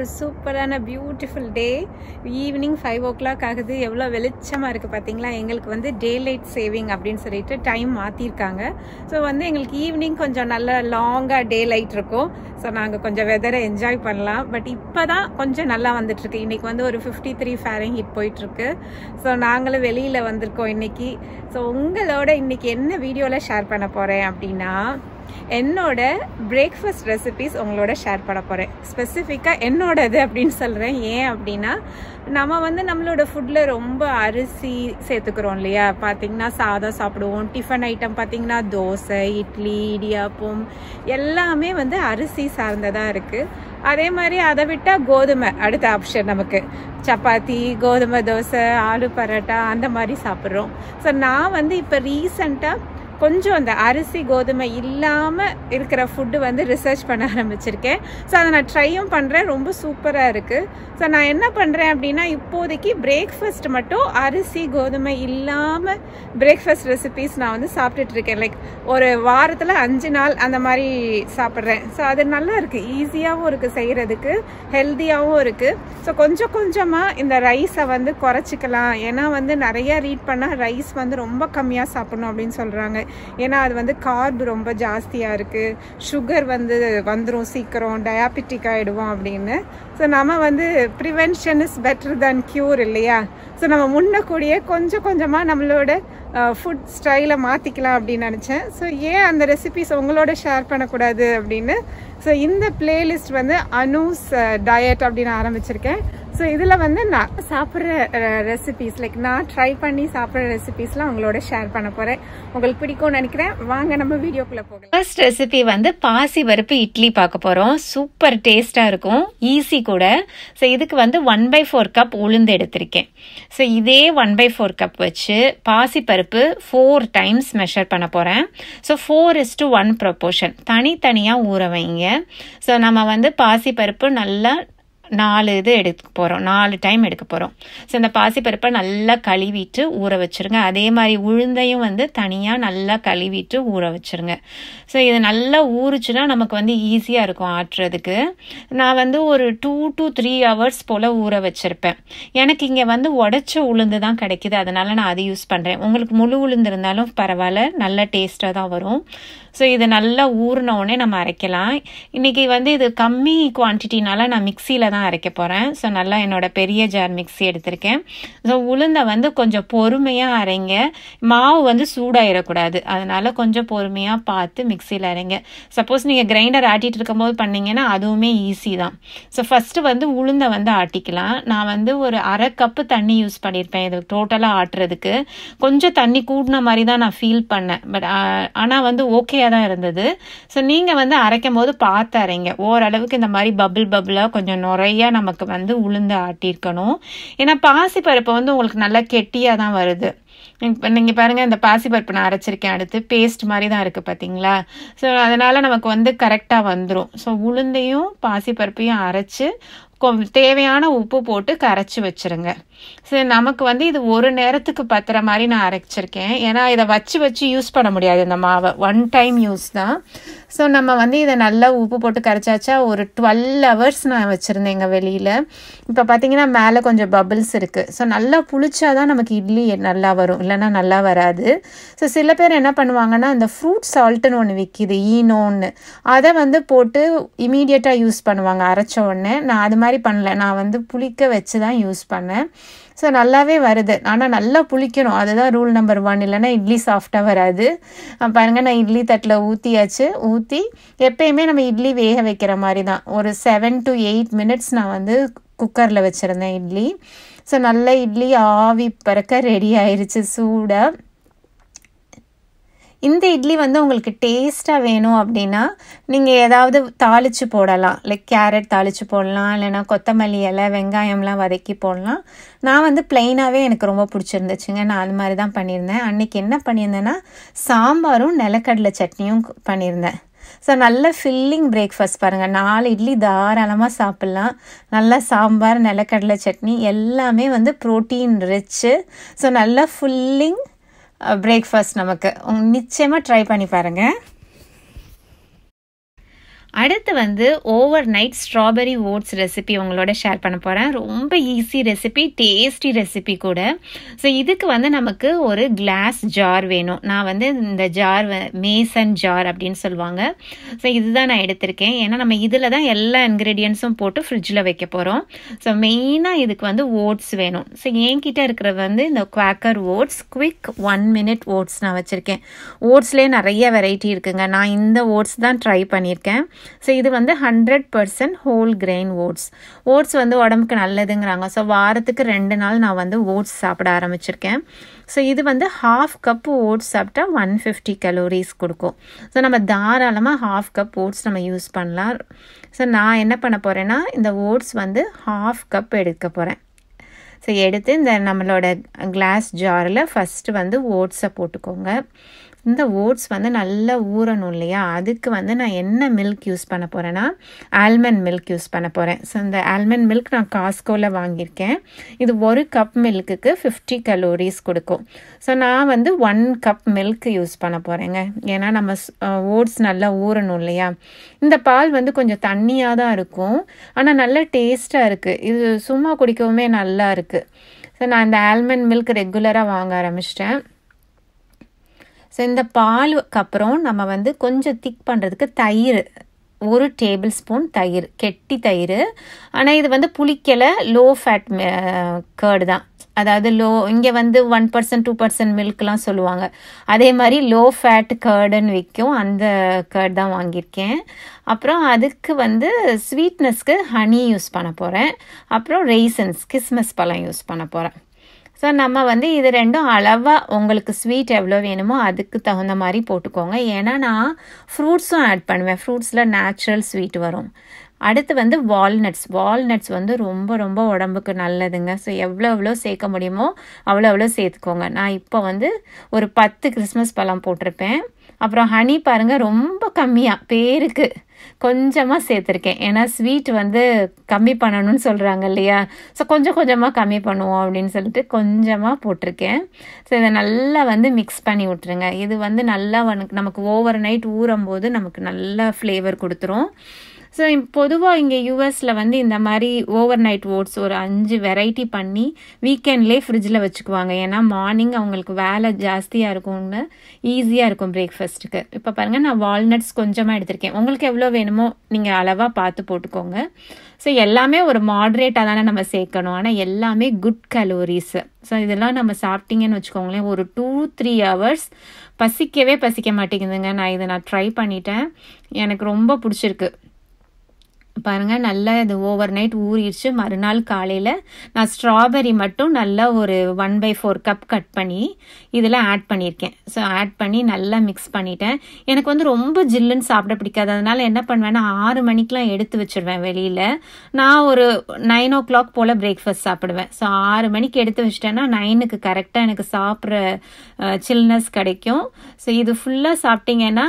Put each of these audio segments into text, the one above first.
ஒரு சூப்பரான beautiful day evening five o'clock ஆகுது எவ்வளோ வெளிச்சமாக இருக்குது பார்த்தீங்களா எங்களுக்கு வந்து டே லைட் சேவிங் அப்படின்னு சொல்லிட்டு டைம் மாற்றிருக்காங்க ஸோ வந்து எங்களுக்கு ஈவினிங் கொஞ்சம் நல்ல லாங்காக டே லைட் இருக்கும் ஸோ நாங்கள் கொஞ்சம் வெதரை என்ஜாய் பண்ணலாம் பட் இப்போ தான் கொஞ்சம் நல்லா வந்துட்டுருக்கு இன்றைக்கி வந்து ஒரு ஃபிஃப்டி த்ரீ ஃபேரிங் ஹிட் போயிட்டுருக்கு ஸோ நாங்களும் வெளியில் வந்திருக்கோம் இன்றைக்கி ஸோ உங்களோட இன்றைக்கி என்ன வீடியோவில் ஷேர் பண்ண போகிறேன் அப்படின்னா என்னோட பிரேக்ஃபாஸ்ட் ரெசிபிஸ் உங்களோட ஷேர் பண்ண போகிறேன் ஸ்பெசிஃபிக்காக என்னோடது அப்படின்னு சொல்கிறேன் ஏன் அப்படின்னா நம்ம வந்து நம்மளோட ஃபுட்டில் ரொம்ப அரிசி சேர்த்துக்கிறோம் இல்லையா பார்த்திங்கன்னா சாதம் சாப்பிடுவோம் டிஃபன் ஐட்டம் பார்த்திங்கன்னா தோசை இட்லி இடியாப்பம் எல்லாமே வந்து அரிசி சார்ந்ததாக இருக்குது அதே மாதிரி அதை விட்டால் கோதுமை அடுத்த ஆப்ஷன் நமக்கு சப்பாத்தி கோதுமை தோசை ஆலு பரோட்டா அந்த மாதிரி சாப்பிட்றோம் ஸோ நான் வந்து இப்போ ரீசண்டாக கொஞ்சம் அந்த அரிசி கோதுமை இல்லாமல் இருக்கிற ஃபுட்டு வந்து ரிசர்ச் பண்ண ஆரம்பிச்சிருக்கேன் ஸோ அதை நான் ட்ரையும் பண்ணுறேன் ரொம்ப சூப்பராக இருக்குது ஸோ நான் என்ன பண்ணுறேன் அப்படின்னா இப்போதைக்கு பிரேக்ஃபஸ்ட் மட்டும் அரிசி கோதுமை இல்லாமல் பிரேக்ஃபாஸ்ட் ரெசிபீஸ் நான் வந்து சாப்பிட்டுட்ருக்கேன் லைக் ஒரு வாரத்தில் அஞ்சு நாள் அந்த மாதிரி சாப்பிட்றேன் ஸோ அது நல்லா இருக்குது ஈஸியாகவும் இருக்குது செய்கிறதுக்கு ஹெல்த்தியாகவும் இருக்குது ஸோ கொஞ்சம் கொஞ்சமாக இந்த ரைஸை வந்து குறைச்சிக்கலாம் ஏன்னா வந்து நிறையா ரீட் பண்ணால் ரைஸ் வந்து ரொம்ப கம்மியாக சாப்பிடணும் அப்படின்னு சொல்கிறாங்க ஏன்னா அது வந்து கார்பு ரொம்ப ஜாஸ்தியாக இருக்குது சுகர் வந்து வந்துடும் சீக்கிரம் டயாபெட்டிக் ஆகிடுவோம் அப்படின்னு ஸோ நம்ம வந்து prevention is better than cure இல்லையா ஸோ நம்ம முன்னக்கூடியே கொஞ்சம் கொஞ்சமாக நம்மளோட ஃபுட் ஸ்டைலை மாற்றிக்கலாம் அப்படின்னு நினச்சேன் ஸோ ஏன் அந்த ரெசிபிஸ் உங்களோட ஷேர் பண்ணக்கூடாது அப்படின்னு ஸோ இந்த பிளேலிஸ்ட் வந்து அனூஸ் டயட் அப்படின்னு ஆரம்பிச்சிருக்கேன் ஸோ இதில் வந்து நான் சாப்பிட்ற ரெசிபிஸ் லைக் நான் ட்ரை பண்ணி சாப்பிட்ற ரெசிபிஸ்லாம் உங்களோட ஷேர் பண்ண போகிறேன் உங்களுக்கு பிடிக்கும்னு நினைக்கிறேன் வாங்க நம்ம வீடியோக்குள்ளே போகலாம் ஃபர்ஸ்ட் ரெசிபி வந்து பாசி பருப்பு இட்லி பார்க்க போகிறோம் சூப்பர் டேஸ்ட்டாக இருக்கும் ஈஸி கூட ஸோ இதுக்கு வந்து ஒன் பை ஃபோர் கப் உளுந்து எடுத்திருக்கேன் ஸோ இதே ஒன் பை ஃபோர் கப் வச்சு பாசி பருப்பு ஃபோர் டைம்ஸ் மெஷர் பண்ண போகிறேன் so four is to one proportion தனித்தனியாக ஊற வைங்க ஸோ நம்ம வந்து பாசி பருப்பு நல்லா நாலு இது எடுக்க போகிறோம் நாலு டைம் எடுக்க போகிறோம் ஸோ இந்த பாசிப்பருப்பை நல்லா கழுவிட்டு ஊற வச்சுருங்க அதே மாதிரி உளுந்தையும் வந்து தனியாக நல்லா கழுவிட்டு ஊற வச்சுருங்க ஸோ இது நல்லா ஊறிச்சுன்னா நமக்கு வந்து ஈஸியாக இருக்கும் ஆட்டுறதுக்கு நான் வந்து ஒரு டூ டு த்ரீ ஹவர்ஸ் போல் ஊற வச்சுருப்பேன் எனக்கு இங்கே வந்து உடச்ச உளுந்து தான் கிடைக்கிது அதனால் நான் அதை யூஸ் பண்ணுறேன் உங்களுக்கு முழு உளுந்து இருந்தாலும் பரவாயில்ல நல்ல டேஸ்ட்டாக தான் வரும் ஸோ இது நல்லா ஊறின உடனே நம்ம அரைக்கலாம் இன்றைக்கி வந்து இது கம்மி குவான்டிட்டினால நான் மிக்சியில் தான் தான் அரைக்க போகிறேன் ஸோ நல்லா என்னோடய பெரிய ஜார் மிக்ஸி எடுத்திருக்கேன் ஸோ உளுந்தை வந்து கொஞ்சம் பொறுமையாக அரைங்க மாவு வந்து சூடாயிடக்கூடாது அதனால் கொஞ்சம் பொறுமையாக பார்த்து மிக்சியில் அரைங்க சப்போஸ் நீங்கள் கிரைண்டர் ஆட்டிகிட்டு இருக்கும்போது பண்ணிங்கன்னா அதுவுமே ஈஸி தான் ஸோ ஃபஸ்ட்டு வந்து உளுந்தை வந்து ஆட்டிக்கலாம் நான் வந்து ஒரு அரை கப்பு தண்ணி யூஸ் பண்ணியிருப்பேன் இது டோட்டலாக ஆட்டுறதுக்கு கொஞ்சம் தண்ணி கூடின மாதிரி தான் நான் ஃபீல் பண்ணேன் பட் ஆனால் வந்து ஓகேயாக தான் இருந்தது ஸோ நீங்கள் வந்து அரைக்கும் போது பார்த்து அரைங்க ஓரளவுக்கு இந்த மாதிரி பபுள் பபுளாக கொஞ்சம் நுரை நிறையா நமக்கு வந்து உளுந்து ஆட்டியிருக்கணும் ஏன்னா பாசி வந்து உங்களுக்கு நல்லா கெட்டியாக தான் வருது இப்போ நீங்கள் பாருங்கள் இந்த பாசிப்பருப்பு நான் அரைச்சிருக்கேன் அடுத்து பேஸ்ட் மாதிரி தான் இருக்குது பார்த்தீங்களா ஸோ அதனால் நமக்கு வந்து கரெக்டாக வந்துடும் ஸோ உளுந்தையும் பாசிப்பருப்பையும் அரைச்சி தேவையான உப்பு போட்டு கரைச்சி வச்சுருங்க சரி நமக்கு வந்து இது ஒரு நேரத்துக்கு பத்துற மாதிரி நான் அரைச்சிருக்கேன் ஏன்னா இதை வச்சு வச்சு யூஸ் பண்ண முடியாது இந்த மாவை ஒன் டைம் யூஸ் தான் ஸோ நம்ம வந்து இதை நல்லா உப்பு போட்டு கரைச்சாச்சா ஒரு டுவெல் ஹவர்ஸ் நான் வச்சுருந்தேன் எங்கள் வெளியில் இப்போ பார்த்தீங்கன்னா மேலே கொஞ்சம் பபிள்ஸ் இருக்குது ஸோ நல்லா புளிச்சா தான் நமக்கு இட்லி நல்லா வரும் இல்லைன்னா நல்லா வராது ஸோ சில பேர் என்ன பண்ணுவாங்கன்னா அந்த ஃப்ரூட் சால்ட்டுன்னு ஒன்று விற்கிது ஈனோன்னு அதை வந்து போட்டு இமீடியட்டாக யூஸ் பண்ணுவாங்க அரைச்ச உடனே நான் அது மாதிரி மாதிரி பண்ணல நான் வந்து புளிக்க வச்சு தான் யூஸ் பண்ணேன் ஸோ நல்லாவே வருது ஆனால் நல்லா புளிக்கணும் அதுதான் ரூல் நம்பர் ஒன் இல்லைனா இட்லி சாஃப்டாக வராது பாருங்கள் நான் இட்லி தட்டில் ஊற்றியாச்சு ஊற்றி எப்பயுமே நம்ம இட்லி வேக வைக்கிற மாதிரி தான் ஒரு செவன் டு எயிட் மினிட்ஸ் நான் வந்து குக்கரில் வச்சுருந்தேன் இட்லி ஸோ நல்ல இட்லி ஆவி பறக்க ரெடி ஆயிடுச்சு சூடாக இந்த இட்லி வந்து உங்களுக்கு டேஸ்ட்டாக வேணும் அப்படின்னா நீங்கள் ஏதாவது தாளித்து போடலாம் லைக் கேரட் தாளித்து போடலாம் இல்லைனா கொத்தமல்லி இலை வெங்காயம்லாம் வதக்கி போடலாம் நான் வந்து பிளெயினாகவே எனக்கு ரொம்ப பிடிச்சிருந்துச்சுங்க நான் அது மாதிரி தான் பண்ணியிருந்தேன் அன்றைக்கி என்ன பண்ணியிருந்தேன்னா சாம்பாரும் நிலக்கடலை சட்னியும் பண்ணியிருந்தேன் ஸோ நல்ல ஃபில்லிங் பிரேக்ஃபாஸ்ட் பாருங்கள் நாலு இட்லி தாராளமாக சாப்பிட்லாம் நல்லா சாம்பார் நிலக்கடலை சட்னி எல்லாமே வந்து ப்ரோட்டீன் ரிச்சு ஸோ நல்லா ஃபுல்லிங் பிரேக்ஃபாஸ்ட் நமக்கு நிச்சயமாக ட்ரை பண்ணி பாருங்கள் அடுத்து வந்து overnight strawberry oats recipe உங்களோட ஷேர் பண்ண போகிறேன் ரொம்ப ஈஸி ரெசிபி டேஸ்டி ரெசிபி கூட ஸோ இதுக்கு வந்து நமக்கு ஒரு கிளாஸ் ஜார் வேணும் நான் வந்து இந்த ஜார் மேசன் ஜார் அப்படின்னு சொல்லுவாங்க ஸோ இதுதான் நான் எடுத்திருக்கேன் ஏன்னா நம்ம இதில் தான் எல்லா இன்க்ரீடியன்ஸும் போட்டு ஃப்ரிட்ஜில் வைக்க போகிறோம் ஸோ மெயினாக இதுக்கு வந்து ஓட்ஸ் வேணும் ஸோ என்கிட்ட இருக்கிறது வந்து இந்த Quaker oats quick one minute oats நான் வச்சுருக்கேன் ஓட்ஸ்லேயே நிறைய வெரைட்டி இருக்குங்க நான் இந்த ஓட்ஸ் தான் ட்ரை பண்ணியிருக்கேன் ஸோ இது வந்து hundred percent whole grain oats oats வந்து உடம்புக்கு நல்லதுங்கிறாங்க ஸோ வாரத்துக்கு ரெண்டு நாள் நான் வந்து ஓட்ஸ் சாப்பிட ஆரம்பிச்சிருக்கேன் ஸோ இது வந்து ஹாஃப் கப் ஓட்ஸ் சாப்பிட்டா ஒன் ஃபிஃப்டி கலோரிஸ் கொடுக்கும் ஸோ நம்ம தாராளமாக ஹாஃப் கப் ஓட்ஸ் நம்ம யூஸ் பண்ணலாம் ஸோ நான் என்ன பண்ண போகிறேன்னா இந்த ஓட்ஸ் வந்து ஹாஃப் கப் எடுக்க போகிறேன் ஸோ எடுத்து இந்த நம்மளோட கிளாஸ் ஜாரில் ஃபஸ்ட்டு வந்து ஓட்ஸை போட்டுக்கோங்க இந்த ஓட்ஸ் வந்து நல்லா ஊறணும் இல்லையா அதுக்கு வந்து நான் என்ன மில்க் யூஸ் பண்ண போகிறேன்னா ஆல்மண்ட் மில்க் யூஸ் பண்ண போகிறேன் ஸோ இந்த ஆல்மண்ட் மில்க் நான் காஸ்கோவில் வாங்கியிருக்கேன் இது ஒரு கப் மில்க்குக்கு ஃபிஃப்டி கலோரிஸ் கொடுக்கும் ஸோ நான் வந்து ஒன் கப் மில்க் யூஸ் பண்ண போகிறேங்க ஏன்னா நம்ம ஓட்ஸ் நல்லா ஊறணும் இல்லையா இந்த பால் வந்து கொஞ்சம் தண்ணியாக தான் இருக்கும் ஆனால் நல்ல டேஸ்ட்டாக இருக்குது இது சும்மா குடிக்கவுமே நல்லா இருக்குது இருக்குது ஸோ நான் இந்த ஆல்மண்ட் மில்க் ரெகுலராக வாங்க ஆரம்பிச்சிட்டேன் ஸோ இந்த பாலுக்கு அப்புறம் நம்ம வந்து கொஞ்சம் திக் பண்ணுறதுக்கு தயிர் ஒரு டேபிள் ஸ்பூன் தயிர் கெட்டி தயிர் ஆனால் இது வந்து புளிக்கலை லோ ஃபேட் கேர்டு தான் அதாவது லோ இங்கே வந்து ஒன் பர்சன்ட் டூ பர்சன்ட் மில்க்லாம் சொல்லுவாங்க அதே மாதிரி லோ ஃபேட் கேர்டுன்னு விற்கும் அந்த கேர்ட் தான் வாங்கியிருக்கேன் அப்புறம் அதுக்கு வந்து ஸ்வீட்னஸ்க்கு ஹனி யூஸ் பண்ண போகிறேன் அப்புறம் ரெய்சன்ஸ் கிஸ்மஸ் பழம் யூஸ் பண்ண போகிறேன் ஸோ நம்ம வந்து இது ரெண்டும் அளவாக உங்களுக்கு ஸ்வீட் எவ்வளோ வேணுமோ அதுக்கு தகுந்த மாதிரி போட்டுக்கோங்க ஏன்னா நான் ஃப்ரூட்ஸும் ஆட் பண்ணுவேன் ஃப்ரூட்ஸில் நேச்சுரல் ஸ்வீட் வரும் அடுத்து வந்து வால்நட்ஸ் வால்நட்ஸ் வந்து ரொம்ப ரொம்ப உடம்புக்கு நல்லதுங்க ஸோ எவ்வளோ எவ்வளோ சேர்க்க முடியுமோ அவ்வளோ அவ்வளோ சேர்த்துக்கோங்க நான் இப்போ வந்து ஒரு பத்து கிறிஸ்மஸ் பழம் போட்டிருப்பேன் அப்புறம் ஹனி பாருங்கள் ரொம்ப கம்மியாக பேருக்கு கொஞ்சமாக சேர்த்துருக்கேன் ஏன்னா ஸ்வீட் வந்து கம்மி பண்ணணும்னு சொல்கிறாங்க இல்லையா ஸோ கொஞ்சம் கொஞ்சமாக கம்மி பண்ணுவோம் அப்படின்னு சொல்லிட்டு கொஞ்சமாக போட்டிருக்கேன் ஸோ இதை நல்லா வந்து மிக்ஸ் பண்ணி விட்ருங்க இது வந்து நல்லா நமக்கு ஓவர் நைட் ஊறும் போது நமக்கு நல்லா ஃப்ளேவர் கொடுத்துரும் ஸோ பொதுவாக இங்கே யூஎஸில் வந்து இந்த மாதிரி ஓவர் நைட் ஓட்ஸ் ஒரு அஞ்சு வெரைட்டி பண்ணி வீக்கெண்ட்லேயே ஃப்ரிட்ஜில் வச்சுக்குவாங்க ஏன்னா மார்னிங் அவங்களுக்கு வேலை ஜாஸ்தியாக இருக்கும்னு ஈஸியாக இருக்கும் பிரேக்ஃபாஸ்ட்டுக்கு இப்போ பாருங்கள் நான் வால்நட்ஸ் கொஞ்சமாக எடுத்திருக்கேன் உங்களுக்கு எவ்வளோ வேணுமோ நீங்கள் அளவாக பார்த்து போட்டுக்கோங்க ஸோ எல்லாமே ஒரு மாட்ரேட்டாக தானே நம்ம சேர்க்கணும் ஆனால் எல்லாமே குட் கலோரிஸ் ஸோ இதெல்லாம் நம்ம சாப்பிட்டீங்கன்னு வச்சுக்கோங்களேன் ஒரு டூ த்ரீ ஹவர்ஸ் பசிக்கவே பசிக்க மாட்டேங்குதுங்க நான் இதை நான் ட்ரை பண்ணிட்டேன் எனக்கு ரொம்ப பிடிச்சிருக்கு பாருங்கள் நல்லா இது ஓவர் நைட் ஊறிடுச்சு மறுநாள் காலையில் நான் ஸ்ட்ராபெரி மட்டும் நல்லா ஒரு one by four cup cut பண்ணி இதில் ஆட் பண்ணியிருக்கேன் ஸோ ஆட் பண்ணி நல்லா மிக்ஸ் பண்ணிட்டேன் எனக்கு வந்து ரொம்ப ஜில்லுன்னு சாப்பிட பிடிக்காது அதனால் என்ன பண்ணுவேன்னா ஆறு மணிக்கெலாம் எடுத்து வச்சுருவேன் வெளியில் நான் ஒரு நைன் ஓ கிளாக் போல் பிரேக்ஃபாஸ்ட் சாப்பிடுவேன் ஸோ ஆறு மணிக்கு எடுத்து வச்சிட்டேன்னா நைனுக்கு கரெக்டாக எனக்கு சாப்பிட்ற சில்னஸ் கிடைக்கும் ஸோ இது ஃபுல்லாக சாப்பிட்டிங்கன்னா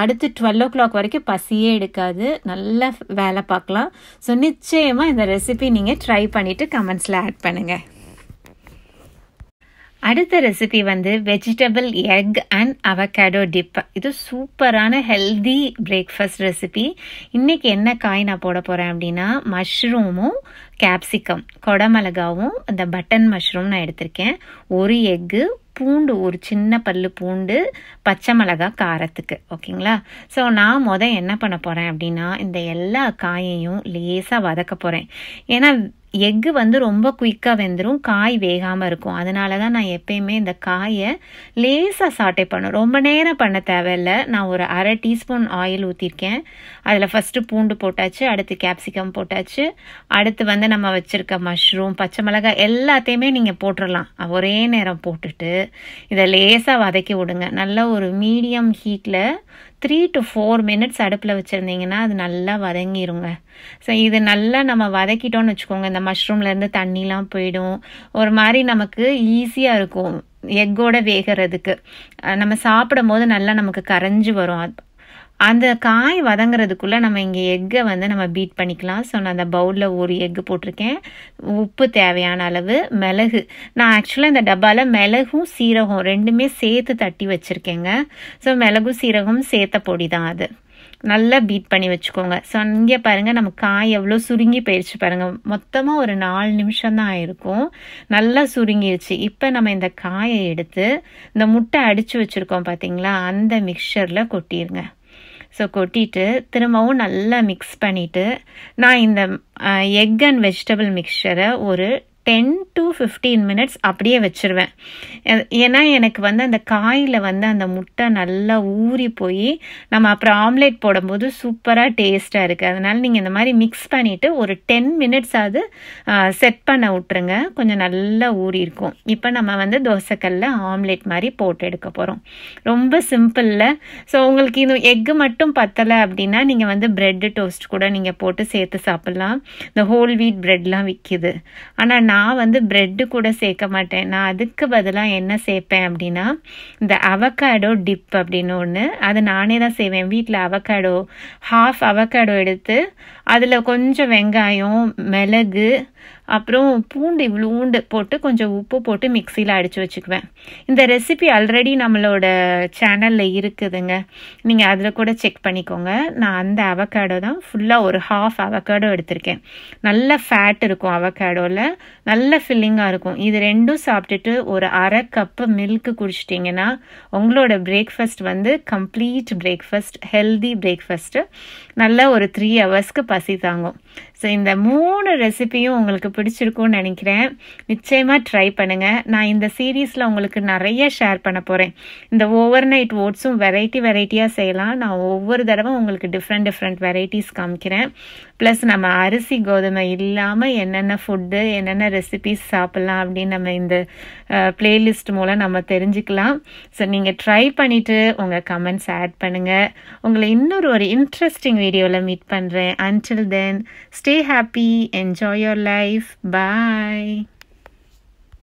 அடுத்து டுவெல் ஓ கிளாக் வரைக்கும் பசியே எடுக்காது நல்லா வேலை பார்க்கலாம் ஸோ நிச்சயமாக இந்த ரெசிபி நீங்கள் ட்ரை பண்ணிவிட்டு கமெண்ட்ஸில் ஆட் பண்ணுங்கள் அடுத்த ரெசிபி வந்து vegetable egg and avocado dip இது சூப்பரான ஹெல்தி பிரேக்ஃபாஸ்ட் ரெசிபி இன்றைக்கி என்ன காய் நான் போட போகிறேன் அப்படின்னா மஷ்ரூமும் கேப்சிகம் கொடமிளகாவும் அந்த பட்டன் மஷ்ரூம் நான் எடுத்திருக்கேன் ஒரு எக்கு பூண்டு ஒரு சின்ன பல்லு பூண்டு பச்சை மிளகா காரத்துக்கு ஓகேங்களா ஸோ நான் மொதல் என்ன பண்ண போகிறேன் அப்படின்னா இந்த எல்லா காயையும் லேசாக வதக்க போகிறேன் ஏன்னா எக்கு வந்து ரொம்ப குயிக்காக வெந்துடும் காய் வேகாமல் இருக்கும் அதனால தான் நான் எப்பயுமே இந்த காயை லேசாக சாட்டை பண்ணும் ரொம்ப நேரம் பண்ண தேவையில்ல நான் ஒரு அரை டீஸ்பூன் ஆயில் ஊற்றிருக்கேன் அதில் ஃபஸ்ட்டு பூண்டு போட்டாச்சு அடுத்து கேப்சிகம் போட்டாச்சு அடுத்து வந்து நம்ம வச்சுருக்க மஷ்ரூம் பச்சை மிளகாய் எல்லாத்தையுமே நீங்கள் போட்டுடலாம் ஒரே நேரம் போட்டுட்டு இதை லேசாக வதக்கி விடுங்க நல்ல ஒரு மீடியம் ஹீட்டில் த்ரீ டு ஃபோர் மினிட்ஸ் அடுப்பில் வச்சுருந்தீங்கன்னா அது நல்லா வதங்கிடுங்க ஸோ இது நல்லா நம்ம வதக்கிட்டோம்னு வச்சுக்கோங்க இந்த மஷ்ரூம்லேருந்து தண்ணிலாம் போயிடும் ஒரு மாதிரி நமக்கு ஈஸியாக இருக்கும் எக்கோட வேகிறதுக்கு நம்ம சாப்பிடும் போது நல்லா நமக்கு கரைஞ்சி வரும் அந்த காய் வதங்கிறதுக்குள்ளே நம்ம இங்கே எக்கை வந்து நம்ம பீட் பண்ணிக்கலாம் ஸோ நான் அந்த பவுலில் ஒரு எக்கு போட்டிருக்கேன் உப்பு தேவையான அளவு மிளகு நான் ஆக்சுவலாக இந்த டப்பாவில் மிளகும் சீரகம் ரெண்டுமே சேர்த்து தட்டி வச்சுருக்கேங்க ஸோ மிளகும் சீரகமும் சேர்த்த பொடி தான் அது நல்லா பீட் பண்ணி வச்சுக்கோங்க ஸோ இங்கே பாருங்கள் நம்ம காய் எவ்வளோ சுருங்கி போயிடுச்சு பாருங்கள் மொத்தமாக ஒரு நாலு நிமிஷம் தான் ஆயிருக்கும் நல்லா சுருங்கிடுச்சு இப்போ நம்ம இந்த காயை எடுத்து இந்த முட்டை அடித்து வச்சுருக்கோம் பார்த்தீங்களா அந்த மிக்சரில் கொட்டிடுங்க ஸோ கொட்டிட்டு திரும்பவும் நல்லா மிக்ஸ் பண்ணிவிட்டு நான் இந்த எக் அண்ட் வெஜிடபிள் மிக்சரை ஒரு டென் டு ஃபிஃப்டீன் மினிட்ஸ் அப்படியே வச்சுருவேன் ஏன்னா எனக்கு வந்து அந்த காயில் வந்து அந்த முட்டை நல்லா ஊறி போய் நம்ம அப்புறம் ஆம்லேட் போடும்போது சூப்பராக டேஸ்ட்டாக இருக்குது அதனால் நீங்கள் இந்த மாதிரி மிக்ஸ் பண்ணிவிட்டு ஒரு டென் மினிட்ஸ் அது செட் பண்ண விட்ருங்க கொஞ்சம் நல்லா ஊறி இருக்கும் இப்போ நம்ம வந்து தோசைக்கல்ல ஆம்லேட் மாதிரி போட்டு எடுக்க போகிறோம் ரொம்ப சிம்பிளில் ஸோ உங்களுக்கு இது எக்கு மட்டும் பத்தலை அப்படின்னா நீங்கள் வந்து ப்ரெட்டு டோஸ்ட் கூட நீங்கள் போட்டு சேர்த்து சாப்பிட்லாம் இந்த ஹோல் வீட் ப்ரெட்லாம் விற்கிது ஆனால் நான் நான் வந்து ப்ரெட்டு கூட சேர்க்க மாட்டேன் நான் அதுக்கு பதிலாக என்ன சேர்ப்பேன் அப்படின்னா இந்த அவக்காடோ டிப் அப்படின்னு ஒன்று அதை நானே தான் செய்வேன் வீட்டில் அவக்காடோ ஹாஃப் அவக்காடோ எடுத்து அதில் கொஞ்சம் வெங்காயம் மிளகு அப்புறம் பூண்டு இவ்வளோண்டு போட்டு கொஞ்சம் உப்பு போட்டு மிக்சியில் அடித்து வச்சுக்குவேன் இந்த ரெசிபி ஆல்ரெடி நம்மளோட சேனலில் இருக்குதுங்க நீங்கள் அதில் கூட செக் பண்ணிக்கோங்க நான் அந்த அவக்காடோ தான் ஃபுல்லாக ஒரு ஹாஃப் அவக்காடோ எடுத்திருக்கேன் நல்ல ஃபேட் இருக்கும் அவக்காடோவில் நல்ல ஃபில்லிங்காக இருக்கும் இது ரெண்டும் சாப்பிட்டுட்டு ஒரு அரை கப்பு மில்க்கு குடிச்சிட்டிங்கன்னா உங்களோட பிரேக்ஃபாஸ்ட் வந்து கம்ப்ளீட் பிரேக்ஃபாஸ்ட் ஹெல்தி பிரேக்ஃபாஸ்ட்டு நல்ல ஒரு த்ரீ ஹவர்ஸ்க்கு பசி தாங்கும் ஸோ இந்த மூணு ரெசிபியும் உங்களுக்கு பிடிச்சிருக்கும்னு நினைக்கிறேன் நிச்சயமாக ட்ரை பண்ணுங்கள் நான் இந்த சீரீஸில் உங்களுக்கு நிறைய ஷேர் பண்ண போகிறேன் இந்த ஓவர் நைட் ஓட்ஸும் வெரைட்டி வெரைட்டியாக செய்யலாம் நான் ஒவ்வொரு தடவை உங்களுக்கு டிஃப்ரெண்ட் டிஃப்ரெண்ட் வெரைட்டிஸ் காமிக்கிறேன் ப்ளஸ் நம்ம அரிசி கோதுமை இல்லாமல் என்னென்ன ஃபுட்டு என்னென்ன ரெசிபிஸ் சாப்பிட்லாம் அப்படின்னு நம்ம இந்த பிளேலிஸ்ட் மூலம் நம்ம தெரிஞ்சுக்கலாம் ஸோ நீங்கள் ட்ரை பண்ணிவிட்டு உங்கள் கமெண்ட்ஸ் ஆட் பண்ணுங்கள் உங்களை இன்னொரு ஒரு இன்ட்ரெஸ்டிங் வீடியோவில் மீட் பண்ணுறேன் until then Stay happy. Enjoy your life. Bye.